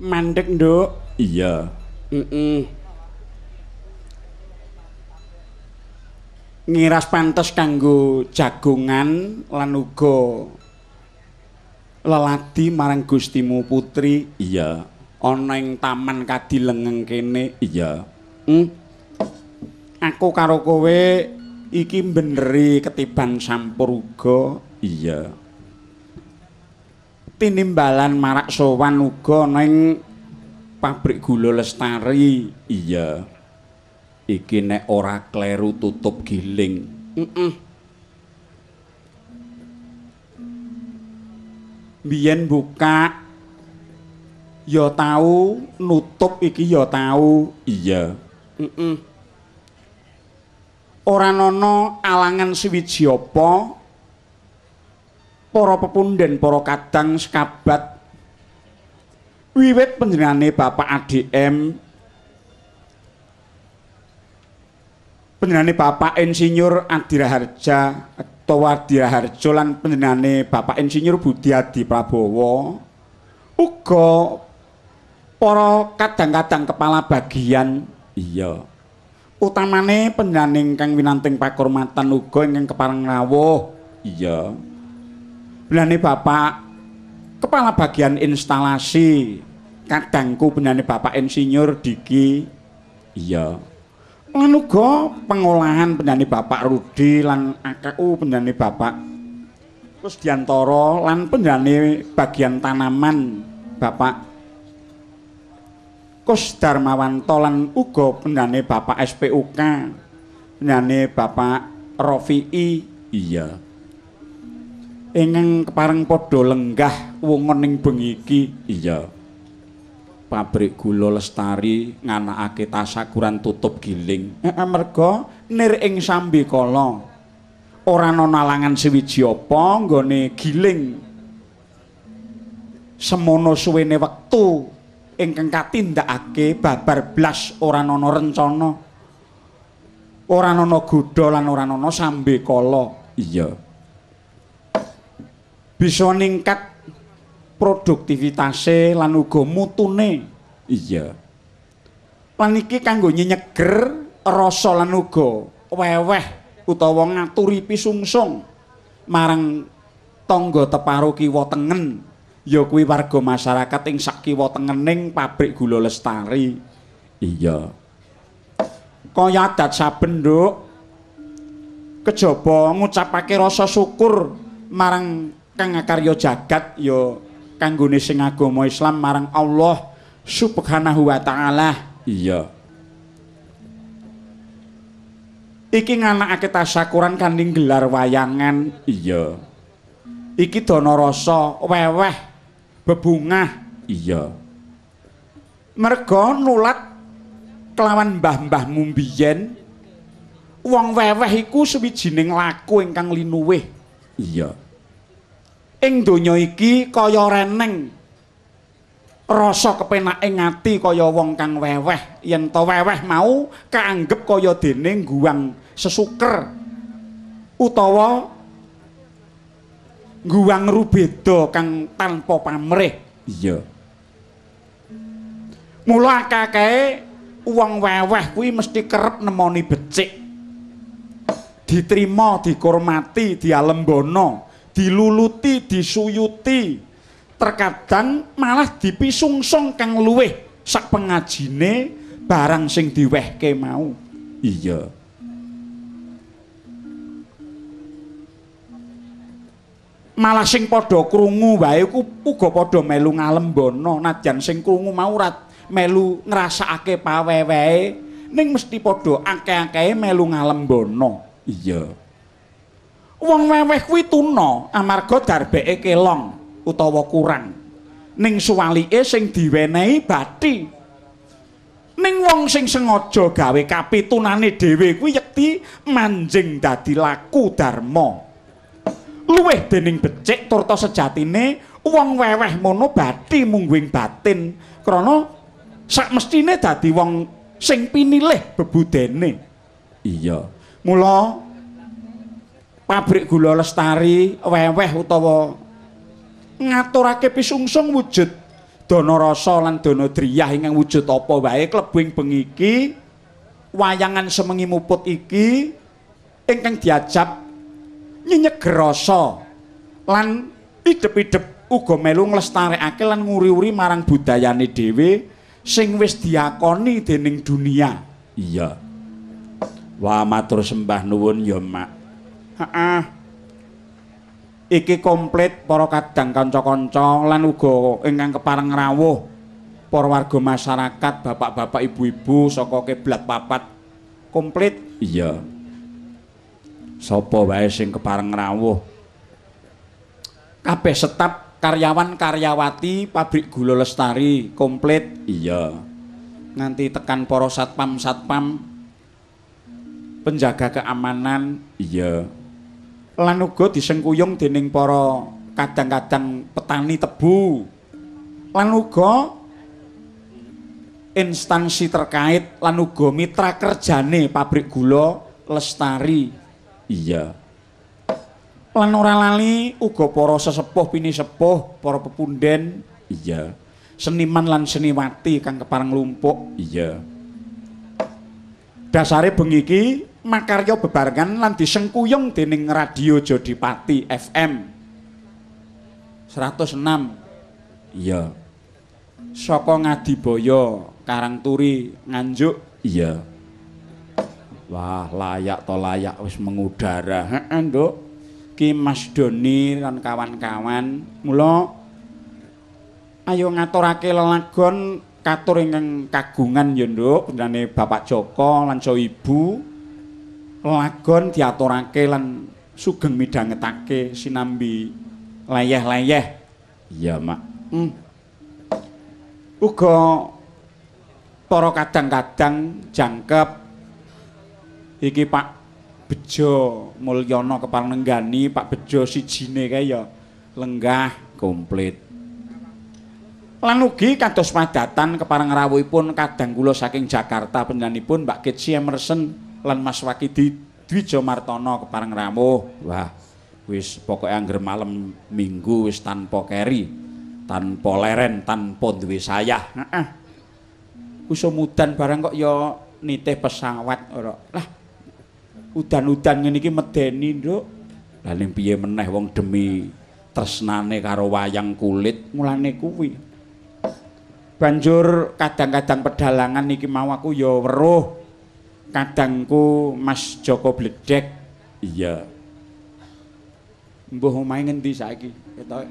mandek nduk iya mm ngiras pantes kanggo jagungan lan uga leladi marang gustimu putri iya ana ing taman kadilengeng kene iya mm. aku karo kowe iki mbeneri ketiban sampur uga iya tinimbalan marak sowan uga pabrik gula lestari iya iki nek ora kleru tutup giling heeh biyen buka ya tahu nutup iki ya tahu iya heeh ora ana alangan siwiji apa para pepunden para kadang sekabat wiwit penjenengane Bapak ADM penjenengane Bapak Insinyur Adiraharja atau Adiraharjo lan penjenengane Bapak Insinyur Budi Adi Prabowo uga para kadang-kadang kepala bagian iya utamane penjenengane Kang Winanting pakurmatan uga ingkang keparang rawuh iya benane Bapak Kepala Bagian Instalasi kadangku benane Bapak Insinyur Diki iya anu go pengolahan benane Bapak Rudi lan AKU benane Bapak terus diantoro lan penjani bagian tanaman Bapak Kus Darmawanto Tolan Ugo penjani Bapak SPUK penjani Bapak Rofi I. iya ingkang kepareng padha lenggah wungon ing bengi iki iya pabrik gula lestari nganakake tasakuran tutup giling mergo nir ing sambi kala ora ana nalangan siwiji apa nggone giling semono suwene wektu ingkang katindakake babar blas ora ana rencana ora ana godha lan ora ana sambe kala iya bisa ningkat produktivitase lan uga mutune iya lan iki kanggo nyenyeger rasa lan uga weweh utawa ngaturi pisungsung marang tangga teparo kiwa tengen ya kuwi warga masyarakat ing sak kiwa tengening pabrik gula lestari iya kaya adat saben nduk kejaba ngucapake rasa syukur marang kang karya jagat ya kanggone sing agama Islam marang Allah Subhanahu wa taala. Iya. Iki nganakake tasakuran kanthi gelar wayangan. Iya. Iki dana rasa weweh bebungah. Iya. merga nulat kelawan mbah-mbah mumbiyen wong weweh iku suwijining laku ingkang linuwih. Iya. ing donya iki kaya reneng rasa kepenak ing ati kaya wong kang weweh yen to weweh mau kaanggep kaya dene guwang sesuker utawa guwang rubeda kang tanpa pamrih iya mula akeh wong weweh kuwi mesti kerep nemoni becik diterima dikormati dialembono diluluti, disuyuti. Terkadang malah dipisungsung kang luweh sak barang sing diwehke mau. Iya. Malah sing padha krungu wae ku uga padha melu ngalembono najan sing krungu mau rat melu ngrasakake pawewehe ning mesti padha akeh-akehe melu ngalembono. Iya. wong weweh kuwi tuna amarga darbeke kelong utawa kurang ning suwalike sing diwenehi bathi ning wong sing sengaja gawe kapitunane dhewe kuwi yekti manjing dadi laku dharma luweh dening becik turta sejatine wong weweh mono bathi mungguing batin krana sakmestine dadi wong sing pinilih bebudene iya mula pabrik gula lestari weweh utawa ngaturake pisungsung wujud dana rasa lan dana driyah ingkang wujud apa wae klebuing pengiki, wayangan semengi muput iki ingkang diajab nyenyeg rasa lan idep-idep uga melu nglestarekake lan nguri-uri marang budayane dhewe sing wis diakoni dening dunia iya wa matur sembah nuwun ya mak Heeh. Iki komplit para kadang kanca-kanca lan uga ingkang kepareng rawuh para warga masyarakat, bapak-bapak, ibu-ibu saka kiblat papat. Komplit? Iya. Sapa wae sing kepareng rawuh? Kabeh staf karyawan-karyawati pabrik gula Lestari komplit? Iya. nganti tekan para satpam-satpam penjaga keamanan? Iya. lan uga disengkuyung dening para kadang-kadang petani tebu lan uga instansi terkait lan uga mitra kerjane pabrik gula Lestari iya lan ora lali uga para sesepuh pinisepuh, para pepunden iya seniman lan seniwati kang keparang lumpuk iya dasare bengi iki makaryo bebarengan lan disengkuyung dening radio Jodipati FM 106 iya saka ngadiboyo karang turi nganjuk iya wah layak to layak wis mengudara heeh nduk ki Mas Doni lan kawan-kawan mula ayo ngaturake lelagon katur ingkang kagungan ya nduk Bapak Joko lan Ibu lagon diaturake lan sugeng midhangetake sinambi layeh-layeh. Iya, Mak. Hmm. Uga para kadang-kadang jangkep iki Pak Bejo Mulyono kepala nenggani Pak Bejo sijine kae ya lenggah komplit. Lan ugi kados padatan kepareng rawuhipun kadang kula saking Jakarta penyanyipun Mbak Kitsi Emerson lan Mas Waki di Dwijo Martono keparang ramuh. Wah, wis pokoknya anggar malam minggu wis tanpa keri, tanpa leren, tanpa duwe saya. Nah, uh. udan barang kok ya nitih pesawat. Ora. Lah, udan-udan ini -udan medeni, dok. Lah, piye meneh wong demi tresnane karo wayang kulit mulane kuwi banjur kadang-kadang pedalangan iki mau aku ya weruh kadangku Mas Joko Bledek. Iya. Mbah omahe ngendi saiki? Ketok.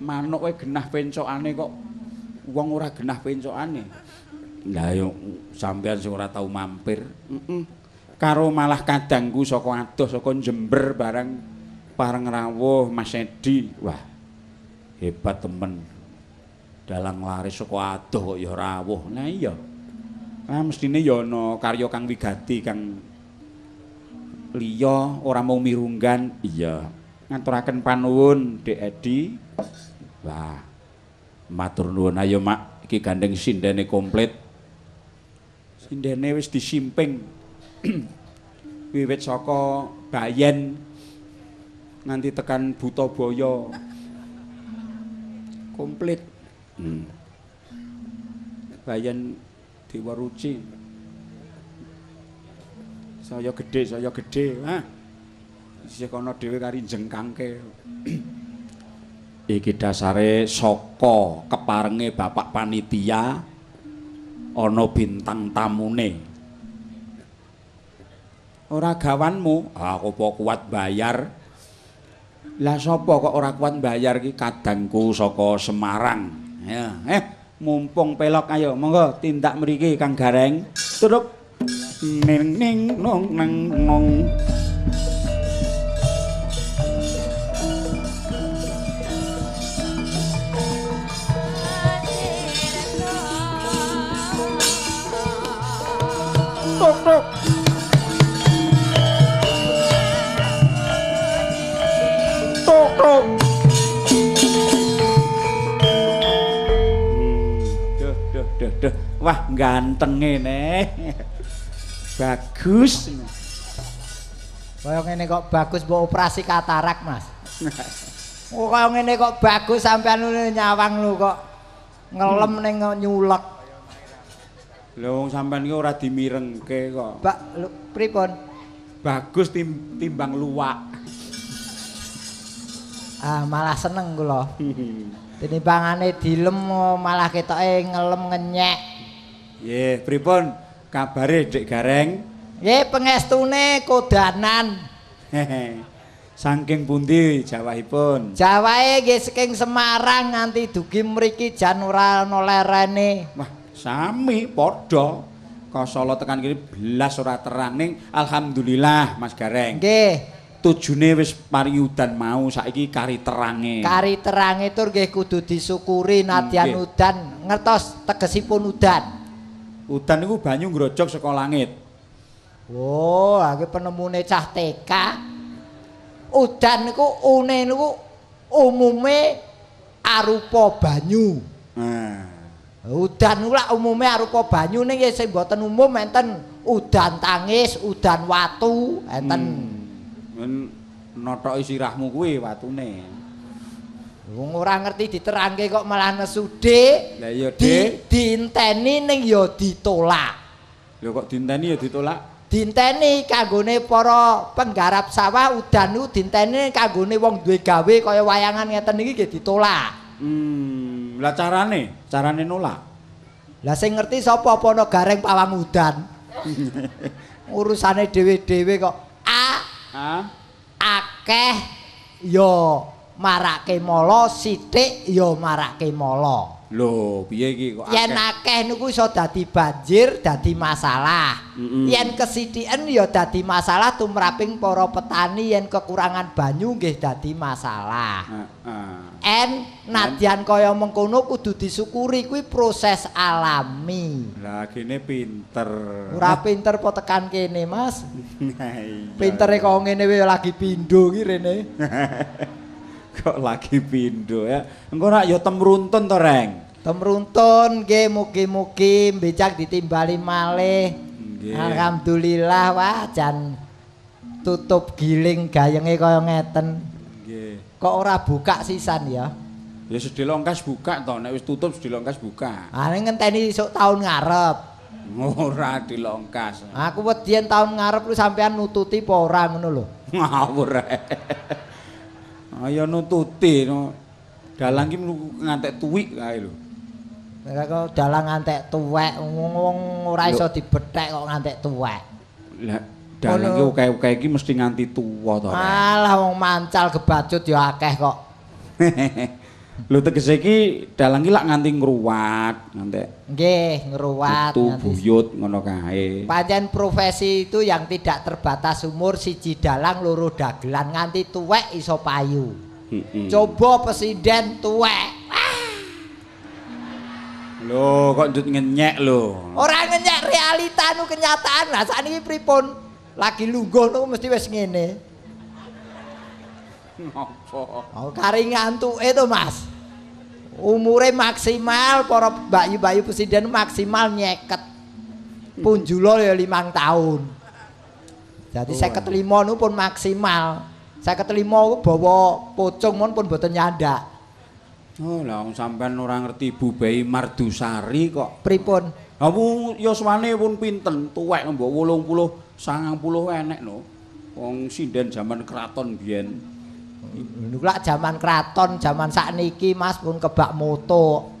Manuk kowe genah pencokane kok wong ora genah pencokane. Lah yo sampean sing ora tau mampir. Mm Karo malah kadangku saka adoh saka Jember bareng bareng rawuh Mas Edi. Wah. Hebat temen. Dalang laris saka adoh kok ya rawuh. Nah iya. Ah mestine ya ana karya Kang Wigati Kang liya ora mau mirunggan. Iya. Ngaturaken panuwun Dek Edi. Wah. Matur nuwun ayo Mak, iki gandeng sindene komplit. Sindene wis disimping. Wiwit saka bayen nganti tekan buta boyo komplit. Hmm. Bayen Dewa Ruci. Saya gede, saya gede, ha. Eh. Isih kono dhewe kari jengkangke. Iki dasare saka keparenge Bapak panitia ana bintang tamune. Ora gawanmu, aku kok kuat bayar. Lah sapa kok ora kuat bayar iki kadangku saka Semarang. Ya, eh. mumpung pelok ayo monggo tindak mriki Kang Gareng truk ning nong nang ngong Tuk, tuk, Wah, ganteng ini. Bagus. Kayak ini kok bagus buat operasi katarak, mas. Kayak ini kok bagus sampai lu nyawang lu kok. Ngelem hmm. nih nyulek. Lu sampai ini orang dimireng ke kok. Pak, lu pripon? Bagus tim, timbang luwak. Ah, malah seneng gue loh. Ini dilem malah kita eh, ngelem ngenyek. Nggih, pripun kabare Dik Gareng? Nggih, pengestune kodanan. Saking pundi jawahipun? Jawahe nggih saking Semarang nganti dugi mriki jan ora ana lerene. Wah, sami padha. Kosolo tekan kene blas ora terang ning alhamdulillah Mas Gareng. Nggih. Tujune wis pari udan mau saiki kari terange. Kari terange tur nggih kudu disyukuri nadyan udan ngertos tegesipun udan. Udan iku banyu ngrojok saka langit. Oh, iki penemune cah teka. Udan iku une niku umume arupa banyu. Nah. Udan kuwi lak umume arupa banyu ning sing boten umum enten udan tangis, udan watu, enten hmm. notoki sirahmu kuwi watune. Hmm. Wong ora ngerti diterangke kok malah nesu dik. Lah iya Dinteni ning ya ditolak. Lho kok dinteni ya ditolak? Dinteni kanggone para penggarap sawah udan dinteni kanggone wong duwe gawe kaya wayangan ngeten iki nggih ditolak. Hmm, lah carane? Carane nolak. Lah sing ngerti sapa apa ana gareng pawang udan? Urusane dhewe-dhewe kok. A. Ah, ha? Akeh yo marake mala sithik ya marake mala. Lho, piye iki kok akeh? Yen akeh niku iso dadi banjir, dadi masalah. Mm -hmm. Yen kesithiken ya dadi masalah tumraping para petani yen kekurangan banyu nggih dadi masalah. Heeh. Uh, en uh. nadyan kaya mengkono kudu disyukuri kuwi proses alami. Lah kene pinter. Ora pinter po tekan kene, Mas. Pintere kok ngene wae lagi pindho iki rene. kok lagi pindho ya engko rak ya temruntun to reng temruntun nggih mugi-mugi becak ditimbali malih alhamdulillah wah jan tutup giling gayenge kaya ngeten nggih kok ora buka sisan ya ya sedhi longkas buka to nek wis tutup sedhi longkas buka ha ah, ning ngenteni esuk taun ngarep ora dilongkas aku wedi taun ngarep lu sampean nututi apa ora ngono lho ngawur Aya nututi no. Dalang ki ngantek tuwi kae lho. Nek dalang ngantek tuwek wong ora iso dibethek kok ngantek tuwek. Lah dalang ki uke-uke iki mesti nganti tuwa to. Alah wong mancal gebacut ya akeh kok. Lu tegese iki dalang gila nganti ngruwat, nganti. Nggih, ngruwat Itu buyut ngono kae. Pancen profesi itu yang tidak terbatas umur siji dalang loro dagelan nganti tuwek iso payu. Hmm, hmm. Coba presiden tuwek. Lho, kok njut ngenyek lho. Ora ngenyek realita nu kenyataan. Lah sakniki pripun? Lagi lungguh nu mesti wis ngene. Ngopo? Oh, kari ngantuke to, Mas. umure maksimal para bayi-bayi presiden maksimal nyeket punjulo ya limang tahun jadi oh, saya ketelima nu pun maksimal saya ketelima bawa pocong mon pun buatan nyanda oh lah sampai orang ngerti ibu bayi mardusari kok pripun kamu yoswane pun pinten tuwek mbak wulung puluh sangang puluh enek no Wong sinden zaman keraton biyen Nulak zaman keraton, zaman saat niki mas pun kebak moto.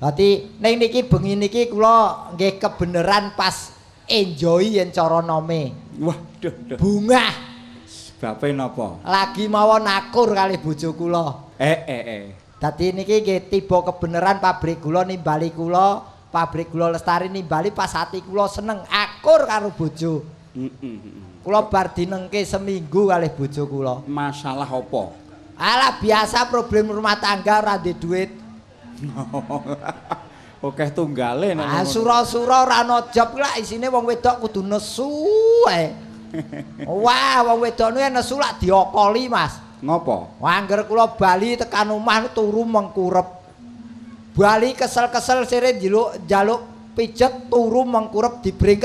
Berarti neng niki bengi niki kulo gak kebenaran pas enjoy yang cara nome. Wah, duh, duh. bunga. Bapak nopo. Lagi mau nakur kali bujo kulo. Eh eh eh. Tadi niki gak tiba kebenaran pabrik kulo nih balik kulo pabrik gula lestari nih Bali pas hati gula seneng akur karo bojo mm -mm. Kula bar dinengke seminggu kalih bojo Masalah apa? Alah biasa problem rumah tangga ora duwe duit. Oke tunggale nek. asura ah, sura-sura ora ana job lak isine wong wedok kudu nesu ae. Wah, wong wedokne nesu lak diokoli, Mas. Ngopo? Wangger kula bali tekan omah turu mengkurep. Bali kesel-kesel sire njaluk pijet turu mengkurep dibrengkak